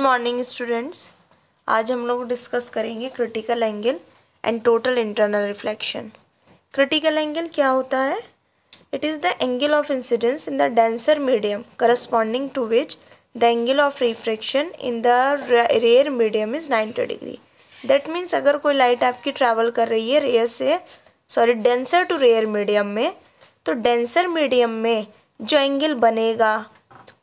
Good morning students आज हम लोग डिस्कस करेंगे critical angle and total internal reflection critical angle क्या होता है it is the angle of incidence in the denser medium corresponding to which the angle of refraction in the rare medium is ninety degree that means अगर कोई light आपकी travel कर रही है rare से sorry denser to rare medium में तो denser medium में जो एंगल बनेगा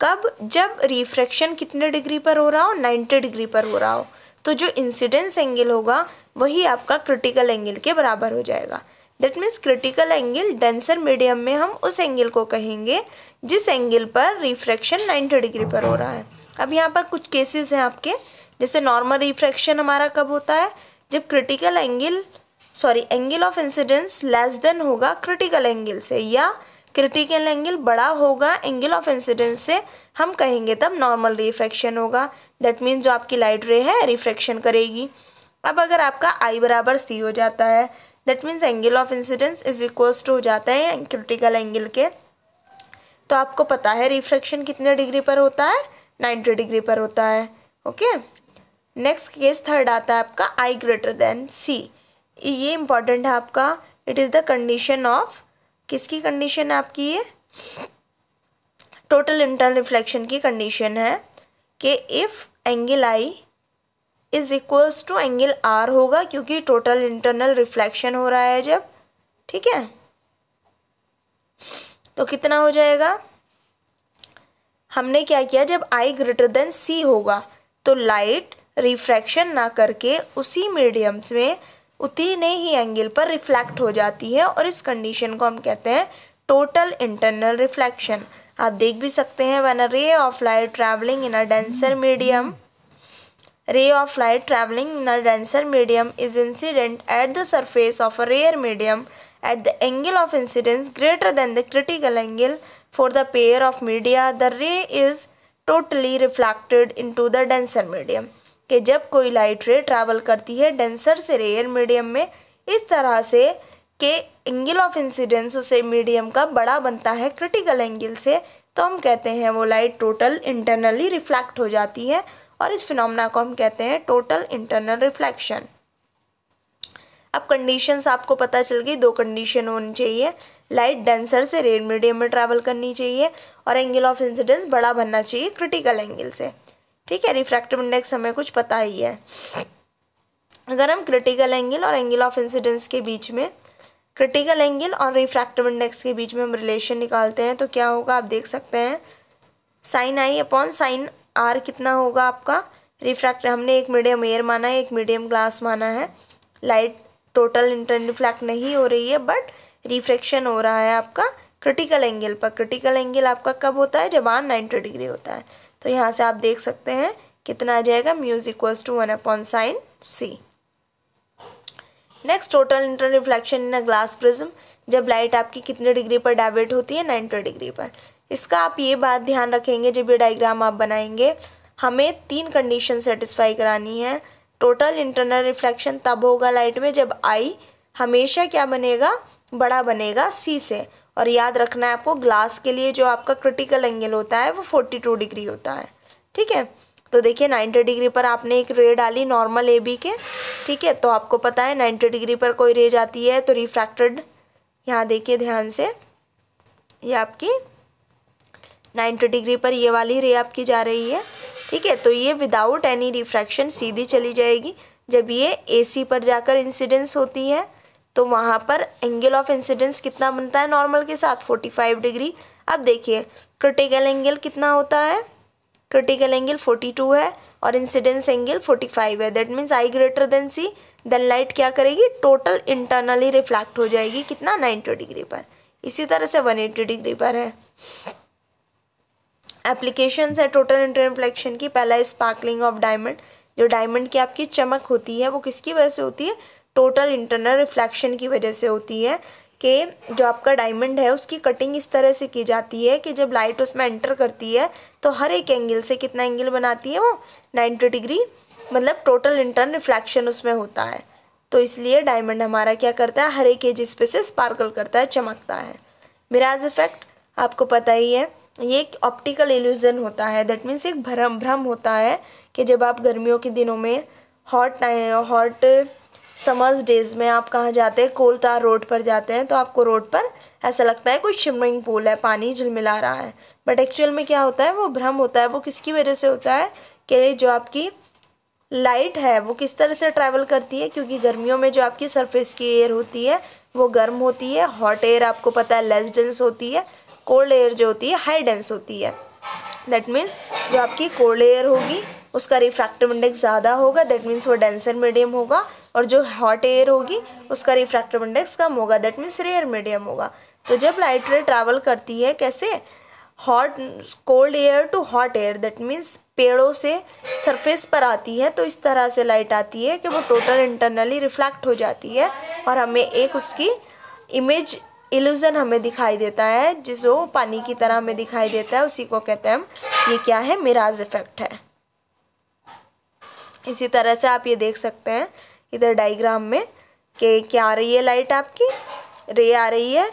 कब जब रिफ्रैक्शन कितने डिग्री पर हो रहा हो 90 डिग्री पर हो रहा हो तो जो इंसिडेंस एंगल होगा वही आपका क्रिटिकल एंगल के बराबर हो जाएगा that means critical angle denser medium में हम उस एंगल को कहेंगे जिस एंगल पर रिफ्रैक्शन 90 डिग्री पर हो रहा है अब यहाँ पर कुछ केसेस हैं आपके जैसे नॉर्मल रिफ्रैक्शन हमारा कब होता है जब critical angle sorry angle of incidence less than होगा क्रिटिकल एंगल से या क्रिटिकल एंगल बड़ा होगा एंगल ऑफ इंसिडेंस से हम कहेंगे तब नॉर्मल रिफ्रैक्शन होगा दैट मीन्स जो आपकी लाइट रे है रिफ्रैक्शन करेगी अब अगर आपका आई बराबर सी हो जाता है that means angle of incidence is equals to हो जाता है क्रिटिकल एंगल के तो आपको पता है रिफ्रैक्शन कितने डिग्री पर होता है नाइन्टी डिग्री पर होता है ओके नेक्स्ट केस थर्ड आता है आपका आई ग्रेटर देन सी ये इम्पॉर्टेंट है आपका it is the condition of किसकी कंडीशन है आपकी ये टोटल इंटरनल रिफ्लेक्शन की कंडीशन है कि if angle I is equals to angle R होगा क्योंकि टोटल इंटरनल रिफ्लेक्शन हो रहा है जब ठीक है तो कितना हो जाएगा हमने क्या किया जब आई ग्रेटर देन सी होगा तो लाइट रिफ्रैक्शन ना करके उसी मीडियम्स में उतने ही एंगल पर रिफ्लेक्ट हो जाती है और इस कंडीशन को हम कहते हैं टोटल इंटरनल रिफ्लेक्शन आप देख भी सकते हैं one ray of light travelling in a denser medium ray of light travelling in a denser medium is incident at the surface of a rare medium at the angle of incidence greater than the critical angle for the pair of media the ray is totally reflected into the denser medium कि जब कोई light रे travel करती है denser से rare medium में इस तरह से के एंगल ऑफ इंसिडेंस उसे मीडियम का बड़ा बनता है क्रिटिकल एंगल से तो हम कहते हैं वो लाइट टोटल इंटरनली रिफ्लैक्ट हो जाती है और इस फिनोमेना को हम कहते हैं टोटल इंटरनल रिफ्लेक्शन अब कंडीशंस आपको पता चल गई दो कंडीशन होनी चाहिए लाइट डेंसर से रेयर मीडियम में ट्रैवल करनी चाहिए और एंगल ऑफ इंसिडेंस बड़ा बनना चाहिए क्रिटिकल एंगल से ठीक है रिफ्रैक्टिव इंडेक्स हमें कुछ पता ही है अगर हम क्रिटिकल एंगल और एंगल ऑफ इंसिडेंस के बीच में क्रिटिकल एंगल और रिफ्रैक्टिव इंडेक्स के बीच में हम रिलेशन निकालते हैं तो क्या होगा आप देख सकते हैं sine I upon sine R कितना होगा आपका रिफ्रैक्ट हमने एक मीडियम एयर माना है एक मीडियम ग्लास माना है लाइट टोटल इंटर रिफ्लैक्ट नहीं हो रही है बट रिफ्रैक्शन हो रहा है आपका क्रिटिकल एंगल पर क्रिटिकल एंगल आपका कब होता है जब आर नाइन्टी डिग्री होता है तो यहाँ से आप देख सकते हैं कितना आ जाएगा mu equals to one upon sine C next total internal reflection in a glass prism जब लाइट आपकी कितने डिग्री पर डाइवर्ट होती है नाइन्टी डिग्री पर इसका आप ये बात ध्यान रखेंगे जब ये डायग्राम आप बनाएंगे हमें तीन कंडीशन सेटिस्फाई करानी है टोटल इंटरनल रिफ्लेक्शन तब होगा लाइट में जब आई हमेशा क्या बनेगा बड़ा बनेगा सी से और याद रखना है आपको ग्लास के लिए जो आपका क्रिटिकल एंगल होता है वो फोर्टी टू डिग्री होता है ठीक है तो देखिए नाइन्टी डिग्री पर आपने एक रे डाली नॉर्मल ए बी के ठीक है तो आपको पता है नाइन्टी डिग्री पर कोई रे जाती है तो रिफ्रैक्टेड यहाँ देखिए ध्यान से ये आपकी नाइन्टी डिग्री पर ये वाली रे आपकी जा रही है ठीक है तो ये विदाउट एनी रिफ्रैक्शन सीधी चली जाएगी जब ये ए सी पर जाकर इंसिडेंस होती है तो वहाँ पर एंगल ऑफ इंसिडेंस कितना बनता है नॉर्मल के साथ फोर्टी फाइव डिग्री अब देखिए क्रिटिकल एंगल कितना होता है क्रिटिकल एंगल फोर्टी टू है और इंसिडेंस एंगल फोर्टी फाइव है that means I greater than C then light क्या करेगी टोटल इंटरनली रिफ्लेक्ट हो जाएगी कितना नाइन्टी डिग्री पर इसी तरह से वन एट्टी डिग्री पर है एप्लीकेशन है टोटल इंटर रिफ्लेक्शन की पहला स्पार्कलिंग ऑफ डायमंड जो डायमंड की आपकी चमक होती है वो किसकी वजह से होती है टोटल इंटरनल रिफ्लेक्शन की वजह से होती है कि जो आपका डायमंड है उसकी कटिंग इस तरह से की जाती है कि जब लाइट उसमें एंटर करती है तो हर एक एंगल से कितना एंगल बनाती है वो नाइन्टी डिग्री मतलब टोटल इंटरन रिफ्लेक्शन उसमें होता है तो इसलिए डायमंड हमारा क्या करता है हर एक एजिस पे से स्पार्कल करता है चमकता है मिराज इफ़ेक्ट आपको पता ही है ये एक ऑप्टिकल एल्यूज़न होता है दैट मीन्स एक भ्रम भ्रम होता है कि जब आप गर्मियों के दिनों में हॉट हॉट समर्स डेज़ में आप कहाँ जाते हैं कोलतार रोड पर जाते हैं तो आपको रोड पर ऐसा लगता है कोई स्विमिंग पूल है पानी झिलमिला रहा है बट एक्चुअल में क्या होता है वो भ्रम होता है वो किसकी वजह से होता है कि जो आपकी लाइट है वो किस तरह से ट्रैवल करती है क्योंकि गर्मियों में जो आपकी सरफेस की एयर होती है वो गर्म होती है हॉट एयर आपको पता है लेस डेंस होती है कोल्ड एयर जो होती है हाई डेंस होती है दैट मीन्स जो आपकी कोल्ड एयर होगी उसका रिफ्रैक्टिव इंडेक्स ज़्यादा होगा दैट मीन्स वो डेंसर मीडियम होगा और जो हॉट एयर होगी उसका रिफ्रैक्टिव इंडेक्स कम होगा दैट मीन्स रेयर मीडियम होगा तो जब लाइट रे ट्रैवल करती है कैसे hot cold air to hot air that means पेड़ों से सरफेस पर आती है तो इस तरह से लाइट आती है कि वो टोटल इंटरनली रिफ्लेक्ट हो जाती है और हमें एक उसकी इमेज इल्यूज़न हमें दिखाई देता है वो पानी की तरह हमें दिखाई देता है उसी को कहते हैं हम ये क्या है मिराज इफ़ेक्ट है इसी तरह से आप ये देख सकते हैं इधर डाइग्राम में कि क्या आ रही है लाइट आपकी रे आ रही है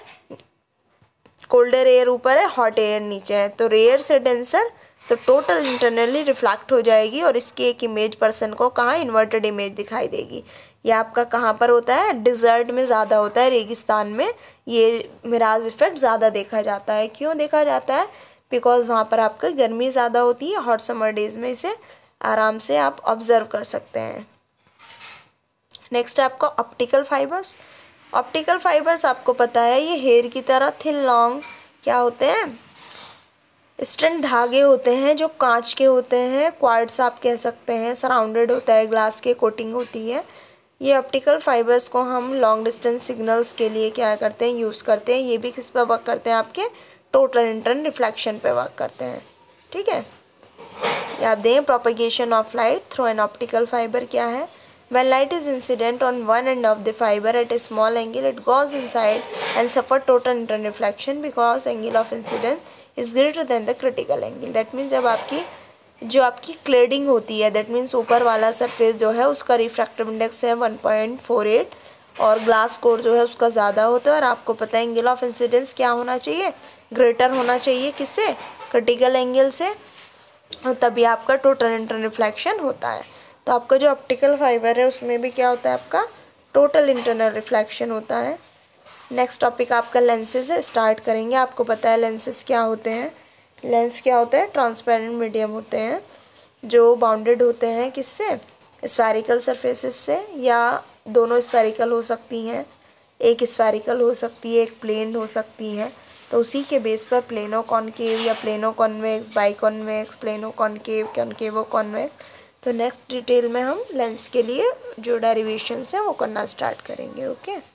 कोल्डर एयर ऊपर है हॉट एयर नीचे है तो रेयर से डेंसर तो टोटल इंटरनली रिफ्लेक्ट हो जाएगी और इसकी एक इमेज पर्सन को कहाँ इन्वर्टेड इमेज दिखाई देगी ये आपका कहाँ पर होता है डिजर्ट में ज़्यादा होता है रेगिस्तान में ये मिराज इफ़ेक्ट ज़्यादा देखा जाता है क्यों देखा जाता है बिकॉज वहाँ पर आपका गर्मी ज़्यादा होती है हॉट समर डेज़ में इसे आराम से आप ऑब्ज़र्व कर सकते हैं नेक्स्ट है आपका ऑप्टिकल फाइबर्स ऑप्टिकल फाइबर्स आपको पता है ये हेयर की तरह थिन लॉन्ग क्या होते हैं स्टंट धागे होते हैं जो कांच के होते हैं क्वार्ट्स आप कह सकते हैं सराउंडेड होता है ग्लास के कोटिंग होती है ये ऑप्टिकल फाइबर्स को हम लॉन्ग डिस्टेंस सिग्नल्स के लिए क्या करते हैं यूज़ करते हैं ये भी किस पर वर्क करते हैं आपके टोटल इंटरन रिफ्लेक्शन पे वर्क करते हैं ठीक है ये आप दें propagation of light through an optical fibre क्या है When light is incident on one end of the fiber at a small angle, it goes inside and suffer total internal reflection because angle of incidence is greater than the critical angle that means jab aapki जो आपकी cladding होती है that means ऊपर वाला surface जो है उसका refractive index है 1.48 और ग्लास कोर जो है उसका ज़्यादा होता है और आपको पता है एंगल ऑफ इंसिडेंस क्या होना चाहिए ग्रेटर होना चाहिए किससे क्रिटिकल एंगल से और तभी आपका टोटल इंटर रिफ्लेक्शन होता है तो आपका जो ऑप्टिकल फाइबर है उसमें भी क्या होता है आपका टोटल इंटरनल रिफ्लेक्शन होता है नेक्स्ट टॉपिक आपका लेंसेज है स्टार्ट करेंगे आपको पता है लेंसेज क्या होते हैं लेंस क्या होते हैं ट्रांसपेरेंट मीडियम होते हैं जो बाउंडेड होते हैं किससे स्फेरिकल सरफेसेस से या दोनों स्फेरिकल हो सकती हैं एक स्फेरिकल हो सकती है एक प्लेन हो सकती है तो उसी के बेस पर प्लेनो कॉनकेव या plano convex bi convex plano concave concavo convex तो नेक्स्ट डिटेल में हम लेंस के लिए जो डेरिवेशंस हैं वो करना स्टार्ट करेंगे ओके okay?